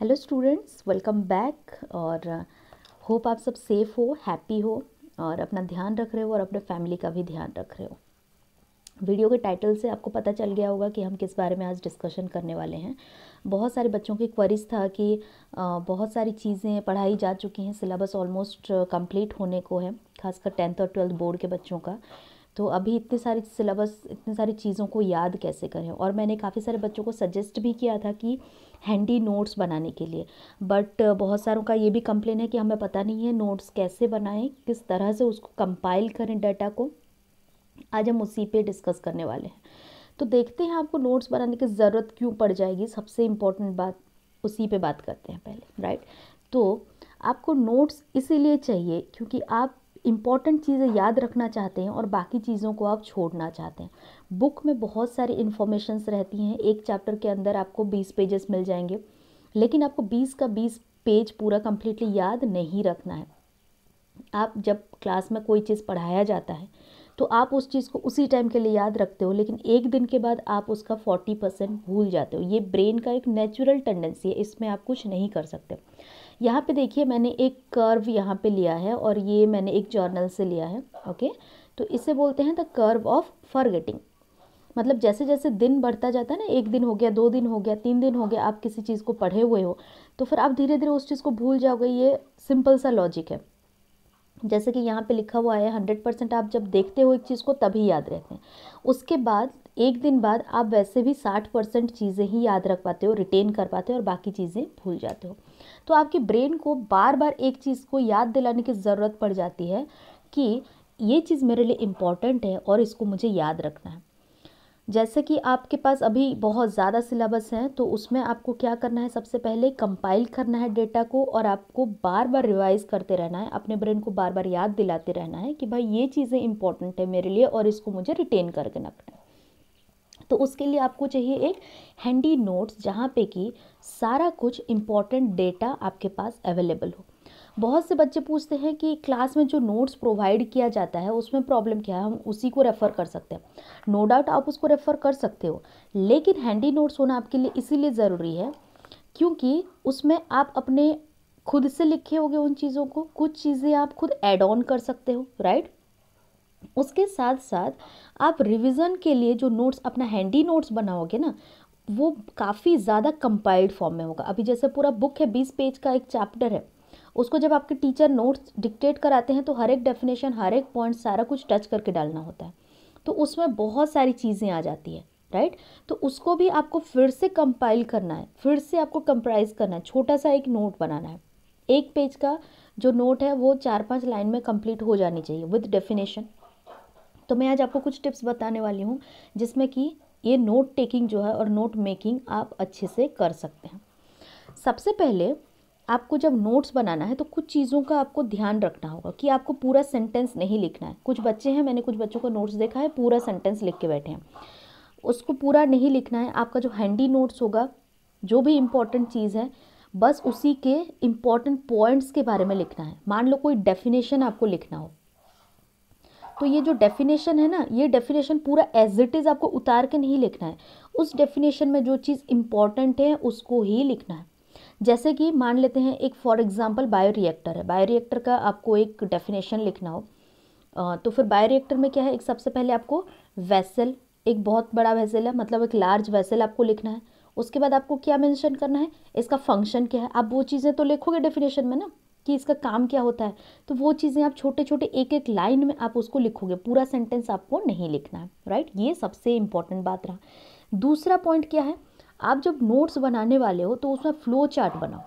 Hello students welcome back और hope uh, आप सब सेफ़ हो हैप्पी हो और अपना ध्यान रख रहे हो और अपने फैमिली का भी ध्यान रख रहे हो वीडियो के टाइटल से आपको पता चल गया होगा कि हम किस बारे में आज डिस्कशन करने वाले हैं बहुत सारे बच्चों की क्वरीज था कि uh, बहुत सारी चीज़ें पढ़ाई जा चुकी हैं सिलेबस ऑलमोस्ट कंप्लीट होने को है खासकर टेंथ और ट्वेल्थ बोर्ड के बच्चों का तो अभी इतने सारे सिलेबस इतने सारी चीज़ों को याद कैसे करें और मैंने काफ़ी सारे बच्चों को सजेस्ट भी किया था कि हैंडी नोट्स बनाने के लिए बट बहुत सारों का ये भी कंप्लेन है कि हमें पता नहीं है नोट्स कैसे बनाएं किस तरह से उसको कंपाइल करें डाटा को आज हम उसी पे डिस्कस करने वाले हैं तो देखते हैं आपको नोट्स बनाने की ज़रूरत क्यों पड़ जाएगी सबसे इम्पोर्टेंट बात उसी पे बात करते हैं पहले राइट तो आपको नोट्स इसीलिए चाहिए क्योंकि आप इम्पॉर्टेंट चीज़ें याद रखना चाहते हैं और बाकी चीज़ों को आप छोड़ना चाहते हैं बुक में बहुत सारी इन्फॉर्मेशंस रहती हैं एक चैप्टर के अंदर आपको बीस पेजेस मिल जाएंगे लेकिन आपको बीस का बीस पेज पूरा कम्प्लीटली याद नहीं रखना है आप जब क्लास में कोई चीज़ पढ़ाया जाता है तो आप उस चीज़ को उसी टाइम के लिए याद रखते हो लेकिन एक दिन के बाद आप उसका फोर्टी परसेंट भूल जाते हो ये ब्रेन का एक नेचुरल टेंडेंसी है इसमें आप कुछ नहीं कर सकते यहाँ पे देखिए मैंने एक कर्व यहाँ पे लिया है और ये मैंने एक जर्नल से लिया है ओके तो इसे बोलते हैं द कर्व ऑफ फॉरगेटिंग मतलब जैसे जैसे दिन बढ़ता जाता है ना एक दिन हो गया दो दिन हो गया तीन दिन हो गया आप किसी चीज़ को पढ़े हुए हो तो फिर आप धीरे धीरे उस चीज़ को भूल जाओगे ये सिंपल सा लॉजिक है जैसे कि यहाँ पे लिखा हुआ है हंड्रेड परसेंट आप जब देखते हो एक चीज़ को तभी याद रहते हैं उसके बाद एक दिन बाद आप वैसे भी साठ परसेंट चीज़ें ही याद रख पाते हो रिटेन कर पाते हो और बाकी चीज़ें भूल जाते हो तो आपके ब्रेन को बार बार एक चीज़ को याद दिलाने की ज़रूरत पड़ जाती है कि ये चीज़ मेरे लिए इम्पॉर्टेंट है और इसको मुझे याद रखना है जैसे कि आपके पास अभी बहुत ज़्यादा सिलेबस हैं तो उसमें आपको क्या करना है सबसे पहले कंपाइल करना है डेटा को और आपको बार बार रिवाइज़ करते रहना है अपने ब्रेन को बार बार याद दिलाते रहना है कि भाई ये चीज़ें इंपॉर्टेंट है मेरे लिए और इसको मुझे रिटेन करके रखना है तो उसके लिए आपको चाहिए एक हैंडी नोट्स जहाँ पे कि सारा कुछ इम्पॉर्टेंट डेटा आपके पास अवेलेबल हो बहुत से बच्चे पूछते हैं कि क्लास में जो नोट्स प्रोवाइड किया जाता है उसमें प्रॉब्लम क्या है हम उसी को रेफ़र कर सकते हैं नो डाउट आप उसको रेफ़र कर सकते हो लेकिन हैंडी नोट्स होना आपके लिए इसीलिए ज़रूरी है क्योंकि उसमें आप अपने खुद से लिखे होगे उन चीज़ों को कुछ चीज़ें आप खुद एड ऑन कर सकते हो राइट उसके साथ साथ आप रिविज़न के लिए जो नोट्स अपना हैंडी नोट्स बनाओगे ना वो काफ़ी ज़्यादा कंपाइल्ड फॉर्म में होगा अभी जैसे पूरा बुक है बीस पेज का एक चैप्टर है उसको जब आपके टीचर नोट्स डिक्टेट कराते हैं तो हर एक डेफिनेशन हर एक पॉइंट सारा कुछ टच करके डालना होता है तो उसमें बहुत सारी चीज़ें आ जाती है राइट तो उसको भी आपको फिर से कंपाइल करना है फिर से आपको कंप्राइज करना है छोटा सा एक नोट बनाना है एक पेज का जो नोट है वो चार पांच लाइन में कंप्लीट हो जानी चाहिए विद डेफिनेशन तो मैं आज आपको कुछ टिप्स बताने वाली हूँ जिसमें कि ये नोट टेकिंग जो है और नोट मेकिंग आप अच्छे से कर सकते हैं सबसे पहले आपको जब नोट्स बनाना है तो कुछ चीज़ों का आपको ध्यान रखना होगा कि आपको पूरा सेंटेंस नहीं लिखना है कुछ बच्चे हैं मैंने कुछ बच्चों का नोट्स देखा है पूरा सेंटेंस लिख के बैठे हैं उसको पूरा नहीं लिखना है आपका जो हैंडी नोट्स होगा जो भी इम्पोर्टेंट चीज़ है बस उसी के इम्पॉर्टेंट पॉइंट्स के बारे में लिखना है मान लो कोई डेफिनेशन आपको लिखना हो तो ये जो डेफिनेशन है ना ये डेफिनेशन पूरा एज इट इज़ आपको उतार के नहीं लिखना है उस डेफिनेशन में जो चीज़ इम्पॉर्टेंट है उसको ही लिखना है जैसे कि मान लेते हैं एक फॉर एग्ज़ाम्पल बायोरिएक्टर है बायोरिएक्टर का आपको एक डेफिनेशन लिखना हो तो फिर बायोरिएक्टर में क्या है एक सबसे पहले आपको वैसल एक बहुत बड़ा वैसल है मतलब एक लार्ज वैसल आपको लिखना है उसके बाद आपको क्या मेंशन करना है इसका फंक्शन क्या है आप वो चीज़ें तो लिखोगे डेफिनेशन में ना कि इसका काम क्या होता है तो वो चीज़ें आप छोटे छोटे एक एक लाइन में आप उसको लिखोगे पूरा सेंटेंस आपको नहीं लिखना है राइट ये सबसे इम्पॉर्टेंट बात रहा दूसरा पॉइंट क्या है आप जब नोट्स बनाने वाले हो तो उसमें फ्लो चार्ट बनाओ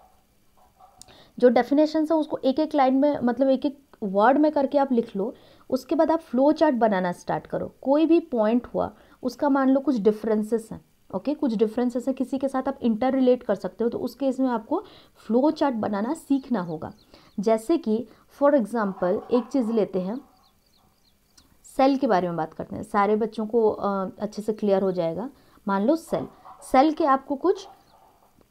जो डेफिनेशन है उसको एक एक लाइन में मतलब एक एक वर्ड में करके आप लिख लो उसके बाद आप फ्लो चार्ट बनाना स्टार्ट करो कोई भी पॉइंट हुआ उसका मान लो कुछ डिफरेंसेस हैं ओके okay, कुछ डिफरेंसेस हैं किसी के साथ आप इंटर रिलेट कर सकते हो तो उस केस में आपको फ्लो चार्ट बनाना सीखना होगा जैसे कि फॉर एग्ज़ाम्पल एक चीज़ लेते हैं सेल के बारे में बात करते हैं सारे बच्चों को अच्छे से क्लियर हो जाएगा मान लो सेल सेल के आपको कुछ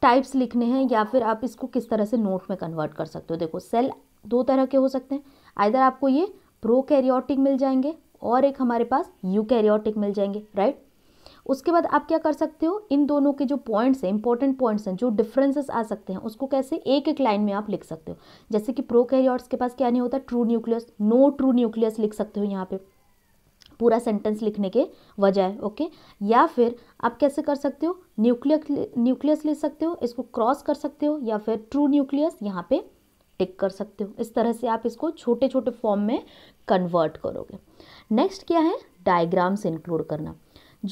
टाइप्स लिखने हैं या फिर आप इसको किस तरह से नोट में कन्वर्ट कर सकते हो देखो सेल दो तरह के हो सकते हैं आइधर आपको ये प्रो कैरियोटिक मिल जाएंगे और एक हमारे पास यू कैरियोटिक मिल जाएंगे राइट उसके बाद आप क्या कर सकते हो इन दोनों के जो पॉइंट्स हैं इंपॉर्टेंट पॉइंट्स हैं जो डिफरेंसेस आ सकते हैं उसको कैसे एक एक लाइन में आप लिख सकते हो जैसे कि प्रो के पास क्या नहीं होता true nucleus no true nucleus लिख सकते हो यहाँ पे पूरा सेंटेंस लिखने के वजह ओके या फिर आप कैसे कर सकते हो न्यूक्लियर न्यूक्लियस ले सकते हो इसको क्रॉस कर सकते हो या फिर ट्रू न्यूक्लियस यहाँ पे टिक कर सकते हो इस तरह से आप इसको छोटे छोटे फॉर्म में कन्वर्ट करोगे नेक्स्ट क्या है डायग्राम्स इंक्लूड करना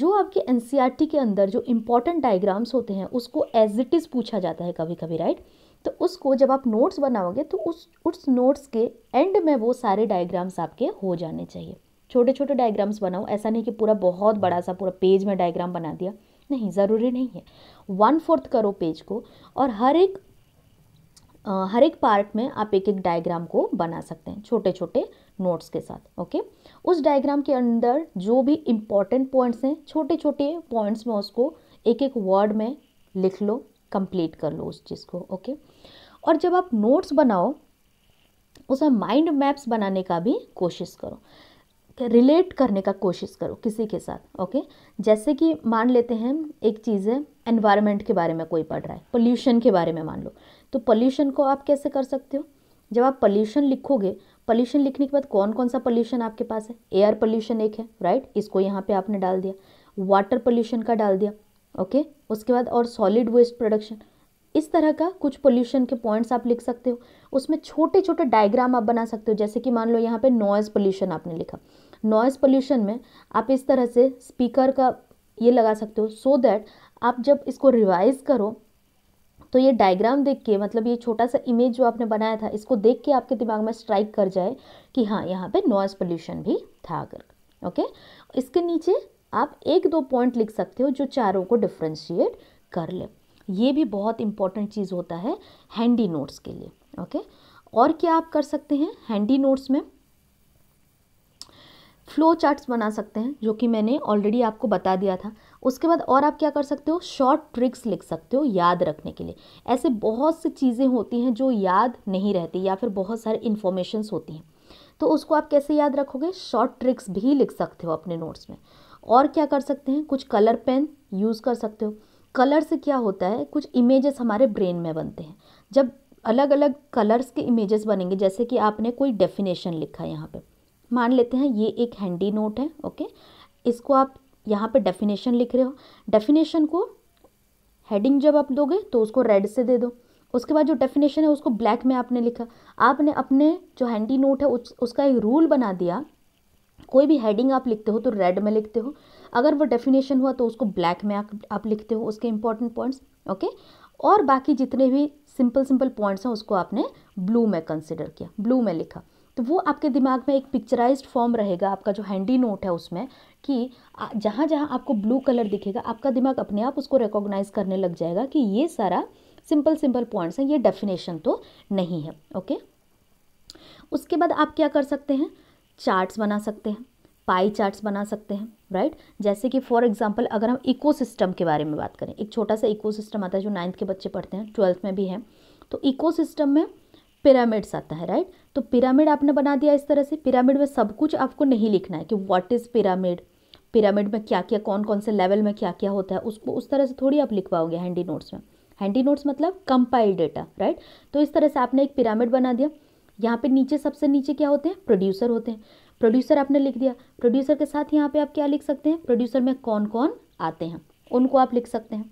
जो आपके एन e के अंदर जो इम्पॉर्टेंट डायग्राम्स होते हैं उसको एज इट इज़ पूछा जाता है कभी कभी राइट तो उसको जब आप नोट्स बनाओगे तो उस उस नोट्स के एंड में वो सारे डायग्राम्स आपके हो जाने चाहिए छोटे छोटे डायग्राम्स बनाओ ऐसा नहीं कि पूरा बहुत बड़ा सा पूरा पेज में डायग्राम बना दिया नहीं ज़रूरी नहीं है वन फोर्थ करो पेज को और हर एक हर एक पार्ट में आप एक एक डायग्राम को बना सकते हैं छोटे छोटे नोट्स के साथ ओके उस डायग्राम के अंदर जो भी इम्पॉर्टेंट पॉइंट्स हैं छोटे छोटे पॉइंट्स में उसको एक एक वर्ड में लिख लो कंप्लीट कर लो उस चीज़ को ओके और जब आप नोट्स बनाओ उसमें माइंड मैप्स बनाने का भी कोशिश करो रिलेट करने का कोशिश करो किसी के साथ ओके जैसे कि मान लेते हैं एक चीज़ है एनवायरनमेंट के बारे में कोई पढ़ रहा है पोल्यूशन के बारे में मान लो तो पोल्यूशन को आप कैसे कर सकते हो जब आप पोल्यूशन लिखोगे पोल्यूशन लिखने के बाद कौन कौन सा पोल्यूशन आपके पास है एयर पोल्यूशन एक है राइट इसको यहाँ पे आपने डाल दिया वाटर पोल्यूशन का डाल दिया ओके उसके बाद और सॉलिड वेस्ट प्रोडक्शन इस तरह का कुछ पोल्यूशन के पॉइंट्स आप लिख सकते हो उसमें छोटे छोटे डायग्राम आप बना सकते हो जैसे कि मान लो यहाँ पे नॉइज़ पोल्यूशन आपने लिखा नॉइज़ पोल्यूशन में आप इस तरह से स्पीकर का ये लगा सकते हो सो so दैट आप जब इसको रिवाइज़ करो तो ये डायग्राम देख के मतलब ये छोटा सा इमेज जो आपने बनाया था इसको देख के आपके दिमाग में स्ट्राइक कर जाए कि हाँ यहाँ पे नॉइज़ पोल्यूशन भी था अगर ओके इसके नीचे आप एक दो पॉइंट लिख सकते हो जो चारों को डिफ्रेंशिएट कर ले ये भी बहुत इंपॉर्टेंट चीज़ होता है हैंडी नोट्स के लिए ओके और क्या आप कर सकते हैं हैंडी नोट्स में फ्लो चार्ट्स बना सकते हैं जो कि मैंने ऑलरेडी आपको बता दिया था उसके बाद और आप क्या कर सकते हो शॉर्ट ट्रिक्स लिख सकते हो याद रखने के लिए ऐसे बहुत सी चीज़ें होती हैं जो याद नहीं रहती या फिर बहुत सारे इन्फॉर्मेशंस होती हैं तो उसको आप कैसे याद रखोगे शॉर्ट ट्रिक्स भी लिख सकते हो अपने नोट्स में और क्या कर सकते हैं कुछ कलर पेन यूज़ कर सकते हो कलर से क्या होता है कुछ इमेजेस हमारे ब्रेन में बनते हैं जब अलग अलग कलर्स के इमेजेस बनेंगे जैसे कि आपने कोई डेफिनेशन लिखा है यहाँ पे मान लेते हैं ये एक हैंडी नोट है ओके इसको आप यहाँ पे डेफिनेशन लिख रहे हो डेफिनेशन को हेडिंग जब आप दोगे तो उसको रेड से दे दो उसके बाद जो डेफिनेशन है उसको ब्लैक में आपने लिखा आपने अपने जो हैंडी नोट है उस, उसका एक रूल बना दिया कोई भी हेडिंग आप लिखते हो तो रेड में लिखते हो अगर वो डेफिनेशन हुआ तो उसको ब्लैक में आप, लिखते हो उसके इंपॉर्टेंट पॉइंट्स ओके और बाकी जितने भी सिंपल सिंपल पॉइंट्स हैं उसको आपने ब्लू में कंसिडर किया ब्लू में लिखा तो वो आपके दिमाग में एक पिक्चराइज्ड फॉर्म रहेगा आपका जो हैंडी नोट है उसमें कि जहाँ जहाँ आपको ब्लू कलर दिखेगा आपका दिमाग अपने आप उसको रिकॉग्नाइज करने लग जाएगा कि ये सारा सिंपल सिंपल पॉइंट्स हैं ये डेफिनेशन तो नहीं है ओके उसके बाद आप क्या कर सकते हैं चार्ट्स बना सकते हैं पाई चार्ट्स बना सकते हैं राइट right? जैसे कि फॉर एग्जांपल अगर हम इकोसिस्टम के बारे में बात करें एक छोटा सा इकोसिस्टम आता है जो नाइन्थ के बच्चे पढ़ते हैं ट्वेल्थ में भी है तो इकोसिस्टम में पिरामिड्स आता है राइट तो पिरामिड आपने बना दिया इस तरह से पिरामिड में सब कुछ आपको नहीं लिखना है कि व्हाट इज़ पिरामिड पिरामिड में क्या क्या कौन कौन से लेवल में क्या क्या होता है उसको उस तरह से थोड़ी आप लिख पाओगे हैंडी नोट्स में हैंडी नोट्स मतलब कंपाइल डेटा राइट तो इस तरह से आपने एक पिरामिड बना दिया यहाँ पे नीचे सबसे नीचे क्या होते हैं प्रोड्यूसर होते हैं प्रोड्यूसर आपने लिख दिया प्रोड्यूसर के साथ यहाँ पे आप क्या लिख सकते हैं प्रोड्यूसर में कौन कौन आते हैं उनको आप लिख सकते हैं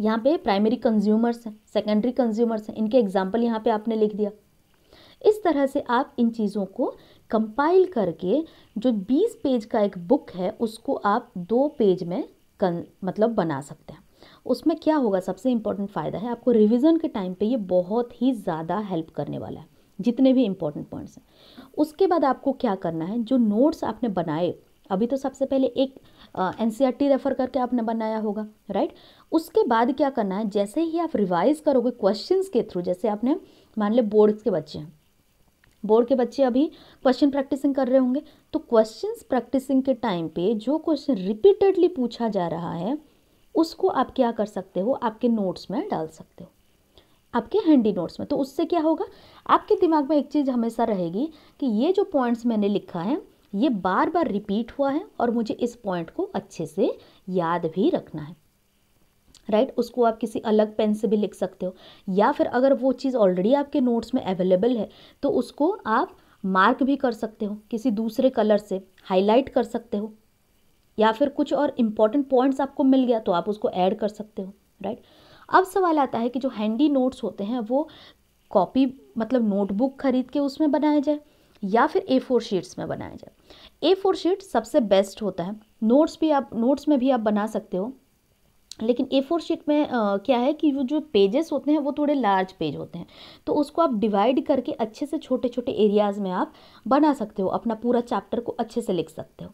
यहाँ पे प्राइमरी कंज्यूमर्स हैं सेकेंडरी कंज्यूमर्स हैं इनके एग्जाम्पल यहाँ पे आपने लिख दिया इस तरह से आप इन चीज़ों को कंपाइल करके जो 20 पेज का एक बुक है उसको आप दो पेज में कन, मतलब बना सकते हैं उसमें क्या होगा सबसे इम्पोर्टेंट फ़ायदा है आपको रिविज़न के टाइम पे ये बहुत ही ज़्यादा हेल्प करने वाला है जितने भी इम्पोर्टेंट पॉइंट्स हैं उसके बाद आपको क्या करना है जो नोट्स आपने बनाए अभी तो सबसे पहले एक एन सी रेफ़र करके आपने बनाया होगा राइट उसके बाद क्या करना है जैसे ही आप रिवाइज़ करोगे क्वेश्चंस के थ्रू जैसे आपने मान ले बोर्ड के बच्चे हैं बोर्ड के बच्चे अभी क्वेश्चन प्रैक्टिसिंग कर रहे होंगे तो क्वेश्चंस प्रैक्टिसिंग के टाइम पे जो क्वेश्चन रिपीटेडली पूछा जा रहा है उसको आप क्या कर सकते हो आपके नोट्स में डाल सकते हो आपके हैंडी नोट्स में तो उससे क्या होगा आपके दिमाग में एक चीज़ हमेशा रहेगी कि ये जो पॉइंट्स मैंने लिखा है ये बार बार रिपीट हुआ है और मुझे इस पॉइंट को अच्छे से याद भी रखना है राइट right? उसको आप किसी अलग पेन से भी लिख सकते हो या फिर अगर वो चीज़ ऑलरेडी आपके नोट्स में अवेलेबल है तो उसको आप मार्क भी कर सकते हो किसी दूसरे कलर से हाईलाइट कर सकते हो या फिर कुछ और इम्पॉर्टेंट पॉइंट्स आपको मिल गया तो आप उसको ऐड कर सकते हो राइट right? अब सवाल आता है कि जो हैंडी नोट्स होते हैं वो कॉपी मतलब नोटबुक खरीद के उसमें बनाया जाए या फिर ए फोर शीट्स में बनाया जाए ए फोर शीट सबसे बेस्ट होता है नोट्स भी आप नोट्स में भी आप बना सकते हो लेकिन ए फोर शीट में आ, क्या है कि वो जो पेजेस होते हैं वो थोड़े लार्ज पेज होते हैं तो उसको आप डिवाइड करके अच्छे से छोटे छोटे एरियाज़ में आप बना सकते हो अपना पूरा चैप्टर को अच्छे से लिख सकते हो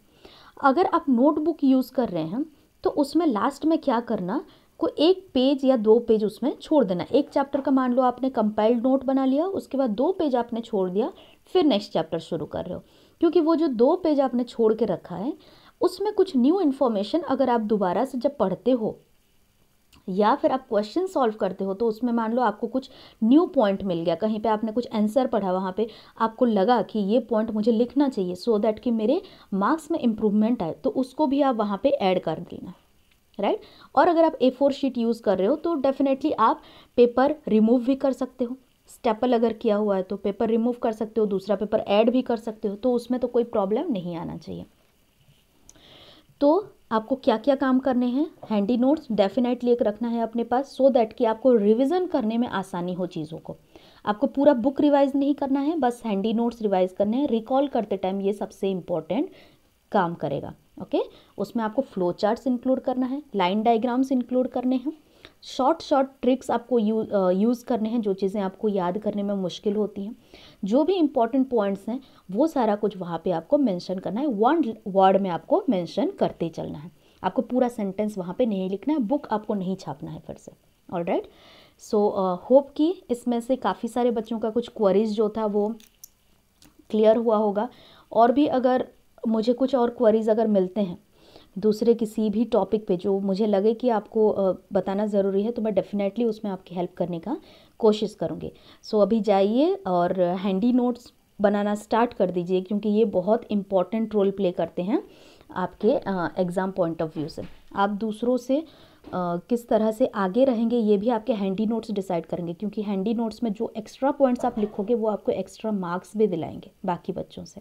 अगर आप नोटबुक यूज़ कर रहे हैं तो उसमें लास्ट में क्या करना को एक पेज या दो पेज उसमें छोड़ देना एक चैप्टर का मान लो आपने कंपाइल्ड नोट बना लिया उसके बाद दो पेज आपने छोड़ दिया फिर नेक्स्ट चैप्टर शुरू कर रहे हो क्योंकि वो जो दो पेज आपने छोड़ के रखा है उसमें कुछ न्यू इन्फॉर्मेशन अगर आप दोबारा से जब पढ़ते हो या फिर आप क्वेश्चन सॉल्व करते हो तो उसमें मान लो आपको कुछ न्यू पॉइंट मिल गया कहीं पे आपने कुछ आंसर पढ़ा वहाँ पे आपको लगा कि ये पॉइंट मुझे लिखना चाहिए सो so दैट कि मेरे मार्क्स में इम्प्रूवमेंट आए तो उसको भी आप वहाँ पे ऐड कर देना राइट और अगर आप ए फोर शीट यूज़ कर रहे हो तो डेफिनेटली आप पेपर रिमूव भी कर सकते हो स्टेपल अगर किया हुआ है तो पेपर रिमूव कर सकते हो दूसरा पेपर ऐड भी कर सकते हो तो उसमें तो कोई प्रॉब्लम नहीं आना चाहिए तो आपको क्या क्या काम करने हैं हैंडी नोट्स डेफिनेटली एक रखना है अपने पास सो so दैट कि आपको रिविज़न करने में आसानी हो चीज़ों को आपको पूरा बुक रिवाइज नहीं करना है बस हैंडी नोट्स रिवाइज करने हैं रिकॉल करते टाइम ये सबसे इम्पॉर्टेंट काम करेगा ओके okay? उसमें आपको फ्लो चार्ट्स इंक्लूड करना है लाइन डायग्राम्स इंक्लूड करने हैं शॉर्ट शॉर्ट ट्रिक्स आपको यू यूज़ करने हैं जो चीज़ें आपको याद करने में मुश्किल होती हैं जो भी इंपॉर्टेंट पॉइंट्स हैं वो सारा कुछ वहाँ पे आपको मेंशन करना है वन वर्ड में आपको मेंशन करते चलना है आपको पूरा सेंटेंस वहाँ पे नहीं लिखना है बुक आपको नहीं छापना है फिर से ऑल राइट सो होप कि इसमें से काफ़ी सारे बच्चों का कुछ क्वरीज़ जो था वो क्लियर हुआ होगा और भी अगर मुझे कुछ और क्वेरीज़ अगर मिलते हैं दूसरे किसी भी टॉपिक पे जो मुझे लगे कि आपको बताना ज़रूरी है तो मैं डेफ़िनेटली उसमें आपकी हेल्प करने का कोशिश करूँगी सो अभी जाइए और हैंडी नोट्स बनाना स्टार्ट कर दीजिए क्योंकि ये बहुत इम्पॉर्टेंट रोल प्ले करते हैं आपके एग्ज़ाम पॉइंट ऑफ व्यू से आप दूसरों से Uh, किस तरह से आगे रहेंगे ये भी आपके हैंडी नोट्स डिसाइड करेंगे क्योंकि हैंडी नोट्स में जो एक्स्ट्रा पॉइंट्स आप लिखोगे वो आपको एक्स्ट्रा मार्क्स भी दिलाएंगे बाकी बच्चों से